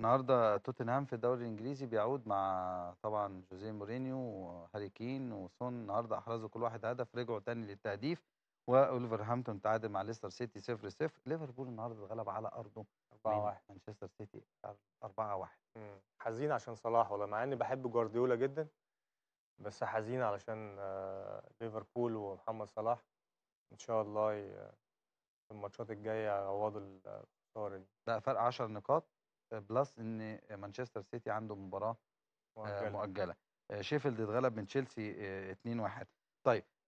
النهارده توتنهام في الدوري الانجليزي بيعود مع طبعا جوزيه مورينيو وهاري كين وسون النهارده احرزوا كل واحد هدف رجعوا تاني للتهديف وليفرهامبتون تعادل مع ليستر سيتي 0 0 ليفربول النهارده اتغلب على ارضه 4 1 مانشستر سيتي 4 1 حزين عشان صلاح والله مع اني بحب جوارديولا جدا بس حزين علشان آه، ليفربول ومحمد صلاح ان شاء الله آه، في الماتشات الجايه يعوضوا الخساره آه، لا فرق 10 نقاط بلس ان مانشستر سيتي عنده مباراه آه، مؤجله, مؤجلة. آه، شيفيلد اتغلب من تشيلسي 2-1 آه، طيب